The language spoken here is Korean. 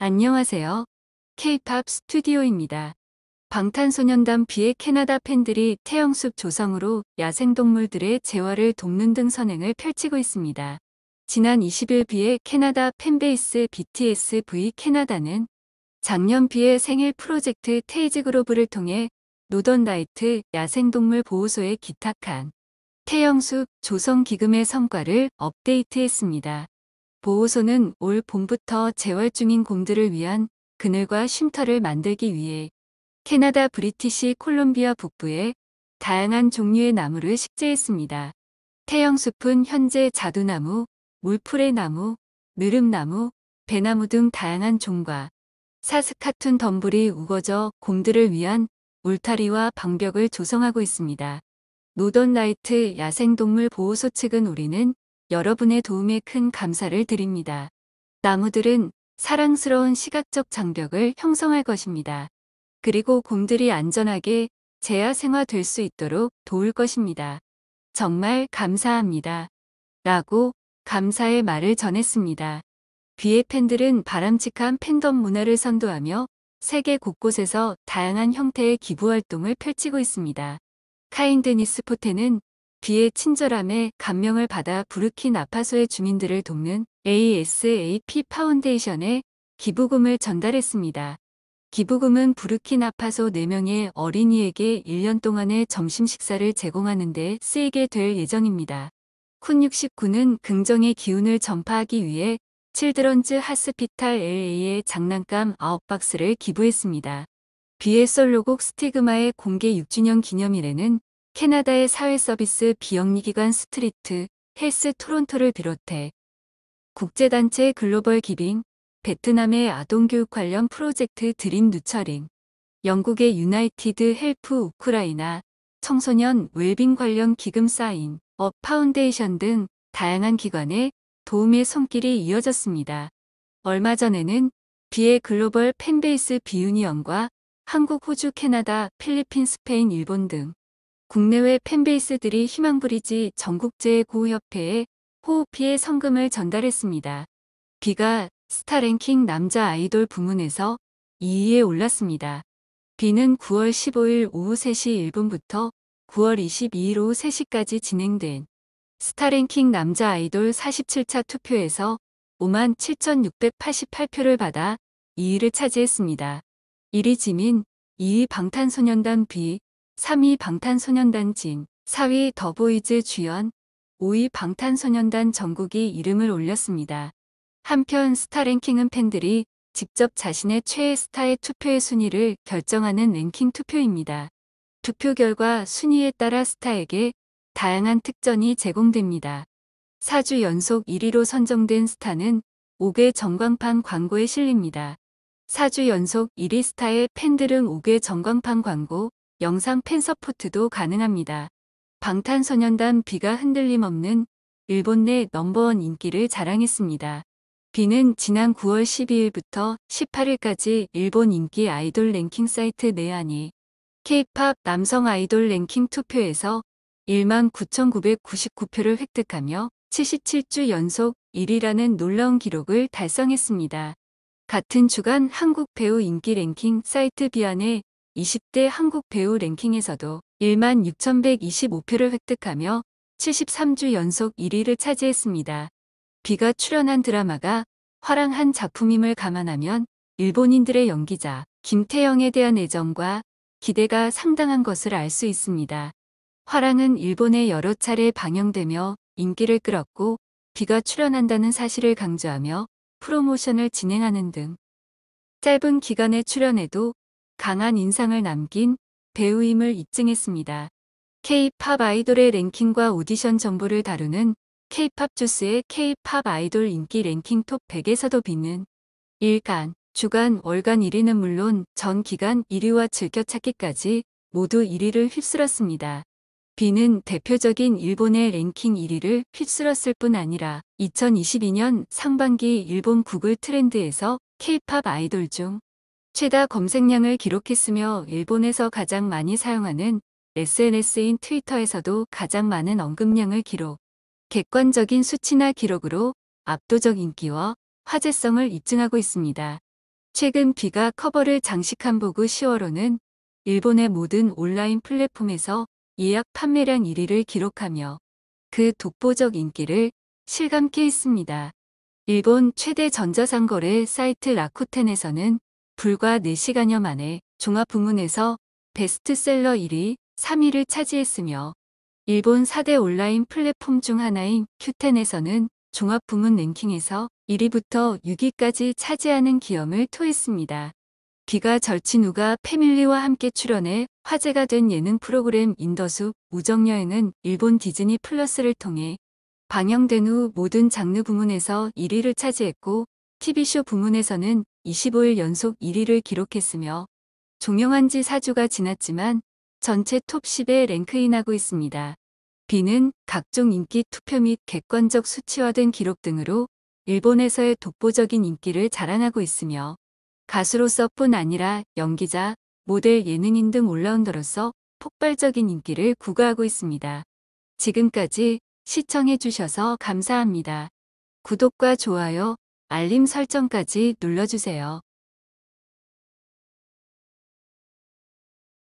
안녕하세요. K-팝 스튜디오입니다. 방탄소년단 비의 캐나다 팬들이 태영숲 조성으로 야생동물들의 재활을 돕는 등 선행을 펼치고 있습니다. 지난 20일 비의 캐나다 팬베이스 BTS V 캐나다는 작년 비의 생일 프로젝트 테이지 그로브를 통해 노던 라이트 야생동물 보호소에 기탁한 태영숲 조성 기금의 성과를 업데이트했습니다. 보호소는 올 봄부터 재활 중인 곰들을 위한 그늘과 쉼터를 만들기 위해 캐나다 브리티시 콜롬비아 북부에 다양한 종류의 나무를 식재했습니다. 태영숲은 현재 자두나무, 물풀의 나무, 느릅나무, 배나무 등 다양한 종과 사스카툰 덤불이 우거져 곰들을 위한 울타리와 방벽을 조성하고 있습니다. 노던 라이트 야생동물 보호소 측은 우리는 여러분의 도움에 큰 감사를 드립니다. 나무들은 사랑스러운 시각적 장벽을 형성할 것입니다. 그리고 곰들이 안전하게 재야생화될 수 있도록 도울 것입니다. 정말 감사합니다. 라고 감사의 말을 전했습니다. 비의 팬들은 바람직한 팬덤 문화를 선도하며 세계 곳곳에서 다양한 형태의 기부 활동을 펼치고 있습니다. 카인드니스 포테는 그에 친절함에 감명을 받아 부르키나파소의 주민들을 돕는 ASAP 파운데이션에 기부금을 전달했습니다. 기부금은 부르키나파소 4명의 어린이에게 1년 동안의 점심 식사를 제공하는 데 쓰이게 될 예정입니다. 쿤 69는 긍정의 기운을 전파하기 위해 칠드런즈 하스피탈 LA의 장난감 9박스를 기부했습니다. 비에솔로곡 스티그마의 공개 6주년 기념일에는 캐나다의 사회서비스 비영리기관 스트리트 헬스 토론토를 비롯해 국제단체 글로벌 기빙, 베트남의 아동교육 관련 프로젝트 드림 누처링, 영국의 유나이티드 헬프 우크라이나, 청소년 웰빙 관련 기금 쌓인, 업 파운데이션 등 다양한 기관의 도움의 손길이 이어졌습니다. 얼마 전에는 비의 글로벌 팬베이스 비유니언과 한국, 호주, 캐나다, 필리핀, 스페인, 일본 등 국내외 팬베이스들이 희망부리지 전국제고협회에 호흡피의 성금을 전달했습니다. 비가 스타랭킹 남자 아이돌 부문에서 2위에 올랐습니다. 비는 9월 15일 오후 3시 1분부터 9월 22일 오후 3시까지 진행된 스타랭킹 남자 아이돌 47차 투표에서 5만 7,688표를 받아 2위를 차지했습니다. 1위 지민, 2위 방탄소년단 비, 3위 방탄소년단 진, 4위 더보이즈 주연, 5위 방탄소년단 정국이 이름을 올렸습니다. 한편 스타랭킹은 팬들이 직접 자신의 최애 스타의 투표의 순위를 결정하는 랭킹 투표입니다. 투표 결과 순위에 따라 스타에게 다양한 특전이 제공됩니다. 4주 연속 1위로 선정된 스타는 5개 전광판 광고에 실립니다. 4주 연속 1위 스타의 팬들은 5개 전광판 광고, 영상 팬서포트도 가능합니다. 방탄소년단 비가 흔들림 없는 일본 내 넘버원 인기를 자랑했습니다. 비는 지난 9월 12일부터 18일까지 일본 인기 아이돌 랭킹 사이트 내안이 K-팝 남성 아이돌 랭킹 투표에서 1 9,999표를 획득하며 77주 연속 1위라는 놀라운 기록을 달성했습니다. 같은 주간 한국 배우 인기 랭킹 사이트 비안의 20대 한국 배우 랭킹에서도 1만 6,125표를 획득하며 73주 연속 1위를 차지했습니다. 비가 출연한 드라마가 화랑한 작품임을 감안하면 일본인들의 연기자 김태영에 대한 애정과 기대가 상당한 것을 알 수 있습니다. 화랑은 일본에 여러 차례 방영되며 인기를 끌었고 비가 출연한다는 사실을 강조하며 프로모션을 진행하는 등 짧은 기간에 출연해도 강한 인상을 남긴 배우임을 입증했습니다. K-팝 아이돌의 랭킹과 오디션 정보를 다루는 K-팝 주스의 K-팝 아이돌 인기 랭킹 톱 100에서도 빛는 일간, 주간, 월간 1위는 물론 전 기간 1위와 즐겨찾기까지 모두 1위를 휩쓸었습니다. 비는 대표적인 일본의 랭킹 1위를 휩쓸었을 뿐 아니라 2022년 상반기 일본 구글 트렌드에서 K-팝 아이돌 중 최다 검색량을 기록했으며 일본에서 가장 많이 사용하는 SNS인 트위터에서도 가장 많은 언급량을 기록. 객관적인 수치나 기록으로 압도적 인기와 화제성을 입증하고 있습니다. 최근 비가 커버를 장식한 보그 10월호는 일본의 모든 온라인 플랫폼에서 예약 판매량 1위를 기록하며 그 독보적 인기를 실감케 했습니다. 일본 최대 전자상거래 사이트 라쿠텐에서는 불과 4시간여 만에 종합 부문에서 베스트셀러 1위, 3위를 차지했으며 일본 4대 온라인 플랫폼 중 하나인 큐텐에서는 종합 부문 랭킹에서 1위부터 6위까지 차지하는 기염을 토했습니다. 귀가 절친 우가 패밀리와 함께 출연해 화제가 된 예능 프로그램 인더수 우정여행은 일본 디즈니 플러스를 통해 방영된 후 모든 장르 부문에서 1위를 차지했고 TV쇼 부문에서는 25일 연속 1위를 기록했으며 종영한 지 4주가 지났지만 전체 톱10에 랭크인하고 있습니다. B는 각종 인기 투표 및 객관적 수치화된 기록 등으로 일본에서의 독보적인 인기를 자랑하고 있으며 가수로서뿐 아니라 연기자, 모델, 예능인 등 올라운더로서 폭발적인 인기를 구가하고 있습니다. 지금까지 시청해주셔서 감사합니다. 구독과 좋아요, 알림 설정까지 눌러주세요.